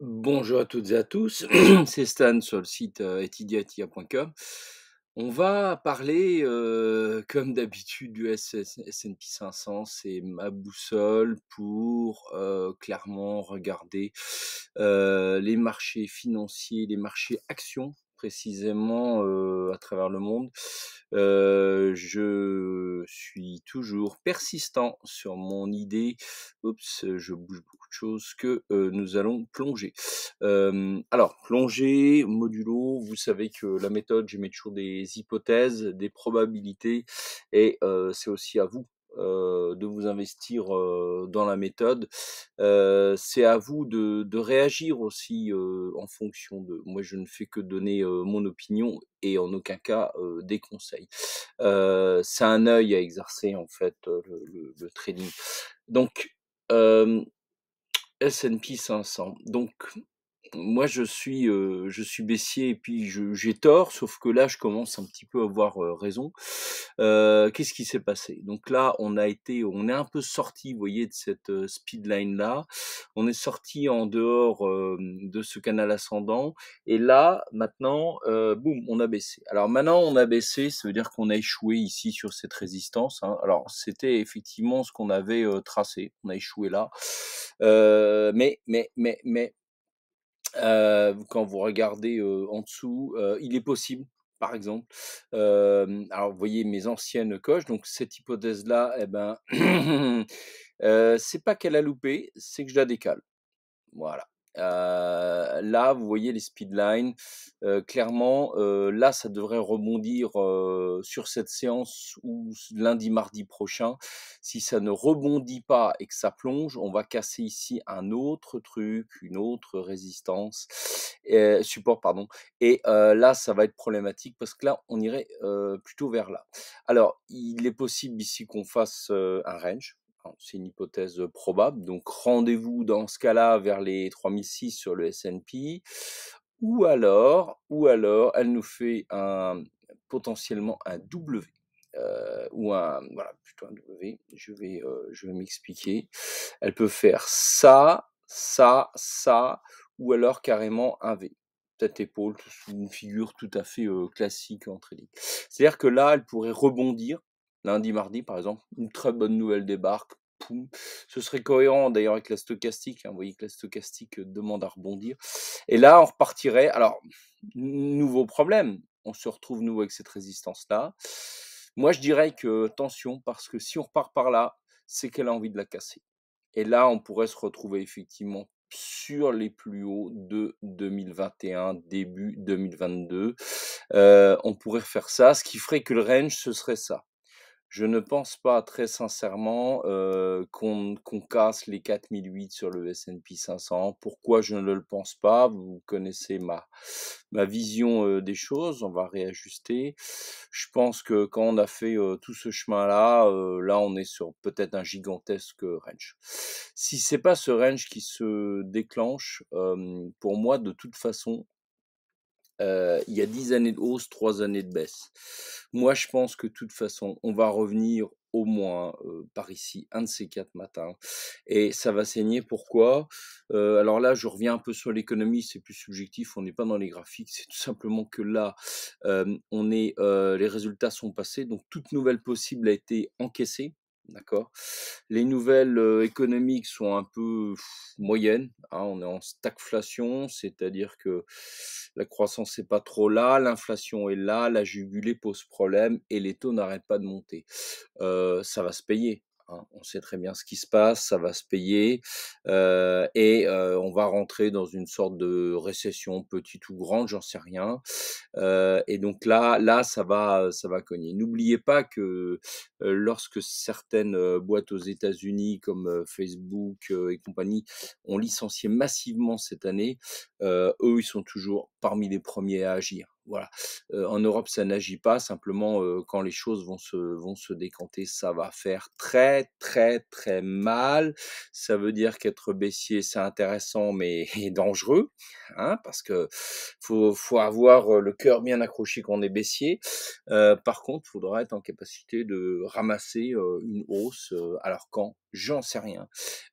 Bonjour à toutes et à tous, c'est Stan sur le site euh, etidiatia.com. On va parler, euh, comme d'habitude, du S&P 500. C'est ma boussole pour euh, clairement regarder les marchés financiers, les marchés actions précisément à travers le monde. je suis toujours persistant sur mon idée. Oups, je bouge beaucoup que nous allons plonger. alors, plonger, modulo, vous savez que la méthode, je toujours des hypothèses, des probabilités, et c'est aussi à vous de vous investir dans la méthode. c'est à vous de, réagir aussi en fonction de. Moi, je ne fais que donner mon opinion et en aucun cas des conseils. c'est un œil à exercer en fait le trading. Donc S&P 500. Donc moi je suis je suis baissier et puis j'ai tort sauf que là je commence un petit peu à avoir raison qu'est-ce qui s'est passé donc là on a été on est un peu sorti vous voyez de cette speed line là on est sorti en dehors de ce canal ascendant et là maintenant boum on a baissé alors maintenant on a baissé ça veut dire qu'on a échoué ici sur cette résistance hein. alors c'était effectivement ce qu'on avait tracé on a échoué là euh, mais, mais, mais, mais, euh, quand vous regardez euh, en dessous, euh, il est possible par exemple. alors, vous voyez mes anciennes coches. Donc, cette hypothèse-là, eh ben, c'est pas qu'elle a loupé, c'est que je la décale. Voilà. Euh, là, vous voyez les speedlines. lines euh, clairement, euh, là, ça devrait rebondir sur cette séance ou lundi, mardi prochain. Si ça ne rebondit pas et que ça plonge, on va casser ici un autre truc, une autre résistance, support, pardon. Et là, ça va être problématique parce que là, on irait plutôt vers là. Alors, il est possible ici qu'on fasse un range c'est une hypothèse euh, probable. Donc rendez-vous dans ce cas-là vers les 3006 sur le S&P. Ou alors, ou alors, elle nous fait un, potentiellement un W. Euh, ou un voilà plutôt un W. Je vais euh, je vais m'expliquer. Elle peut faire ça, ça, ça, ou alors carrément un V. Cette épaule, une figure tout à fait classique en trading. C'est-à-dire que là, elle pourrait rebondir lundi, mardi par exemple, une très bonne nouvelle débarque. Ce serait cohérent d'ailleurs avec la stochastique. Hein, vous voyez que la stochastique euh, demande à rebondir. Et là, on repartirait. Alors, nouveau problème. On se retrouve nouveau avec cette résistance-là. Moi, je dirais que tension, parce que si on repart par là, c'est qu'elle a envie de la casser. Et là, on pourrait se retrouver effectivement sur les plus hauts de 2021, début 2022. Euh, on pourrait faire ça, ce qui ferait que le range, ce serait ça. Je ne pense pas très sincèrement qu'on casse les 4008 sur le S&P 500. Pourquoi je ne le pense pas Vous connaissez ma vision des choses. On va réajuster. Je pense que quand on a fait tout ce chemin-là, là on est sur peut-être un gigantesque range. Si c'est pas ce range qui se déclenche, pour moi de toute façon, euh, il y a 10 années de hausse, 3 années de baisse. Moi, je pense que de toute façon, on va revenir au moins euh, par ici, un de ces quatre matins. Et ça va saigner. Pourquoi euh, Alors là, je reviens un peu sur l'économie, c'est plus subjectif, on n'est pas dans les graphiques, c'est tout simplement que là, on est, les résultats sont passés, donc toute nouvelle possible a été encaissée. D'accord. Les nouvelles économiques sont un peu moyennes. Hein, on est en stagflation, c'est-à-dire que la croissance n'est pas trop là, l'inflation est là, la jugulée pose problème et les taux n'arrêtent pas de monter. ça va se payer. Hein, on sait très bien ce qui se passe, ça va se payer, et on va rentrer dans une sorte de récession, petite ou grande, j'en sais rien. et donc là, là, ça va, ça va cogner. N'oubliez pas que lorsque certaines boîtes aux États-Unis, comme Facebook et compagnie, ont licencié massivement cette année, eux, ils sont toujours parmi les premiers à agir voilà. en Europe, ça n'agit pas. Simplement, quand les choses vont se, vont se décanter, ça va faire très, très, très mal. Ça veut dire qu'être baissier, c'est intéressant, mais dangereux, hein, parce que faut, faut avoir le cœur bien accroché quand on est baissier. par contre, il faudra être en capacité de ramasser une hausse. alors quand j'en sais rien,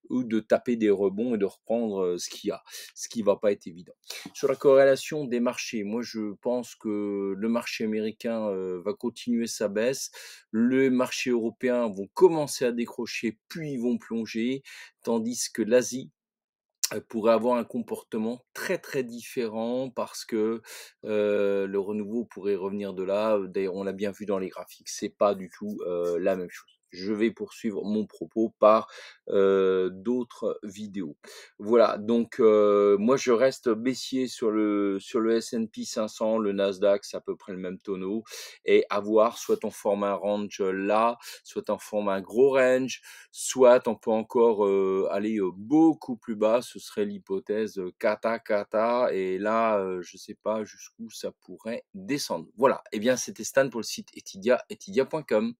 ou de taper des rebonds et de reprendre ce qu'il y a, ce qui va pas être évident. Sur la corrélation des marchés, moi je pense que le marché américain va continuer sa baisse, le marché européen vont commencer à décrocher, puis ils vont plonger, tandis que l'Asie pourrait avoir un comportement très très différent parce que le renouveau pourrait revenir de là. D'ailleurs, on l'a bien vu dans les graphiques, c'est pas du tout la même chose je vais poursuivre mon propos par d'autres vidéos. Voilà, donc moi je reste baissier sur le sur le S&P 500, le Nasdaq, c'est à peu près le même tonneau et à voir soit on forme un range là, soit on forme un gros range, soit on peut encore aller beaucoup plus bas, ce serait l'hypothèse kata kata et là je sais pas jusqu'où ça pourrait descendre. Voilà, et eh bien c'était Stan pour le site etidia etidia.com